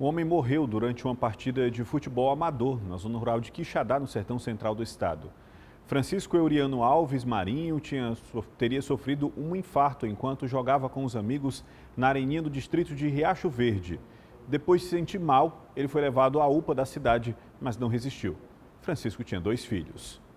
Um homem morreu durante uma partida de futebol amador na zona rural de Quixadá, no sertão central do estado. Francisco Euriano Alves Marinho tinha, teria sofrido um infarto enquanto jogava com os amigos na areninha do distrito de Riacho Verde. Depois de se sentir mal, ele foi levado à UPA da cidade, mas não resistiu. Francisco tinha dois filhos.